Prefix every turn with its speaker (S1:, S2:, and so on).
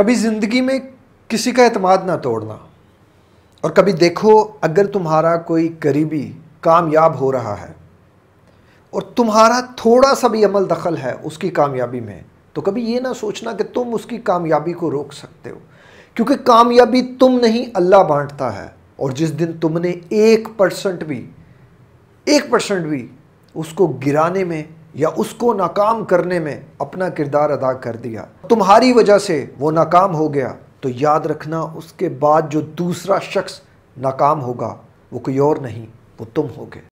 S1: कभी ज़िंदगी में किसी का अतमाद ना तोड़ना और कभी देखो अगर तुम्हारा कोई करीबी कामयाब हो रहा है और तुम्हारा थोड़ा सा भी अमल दखल है उसकी कामयाबी में तो कभी ये ना सोचना कि तुम उसकी कामयाबी को रोक सकते हो क्योंकि कामयाबी तुम नहीं अल्लाह बांटता है और जिस दिन तुमने एक परसेंट भी एक परसेंट भी उसको गिराने में या उसको नाकाम करने में अपना किरदार अदा कर दिया तुम्हारी वजह से वो नाकाम हो गया तो याद रखना उसके बाद जो दूसरा शख्स नाकाम होगा वो कोई और नहीं वो तुम होगे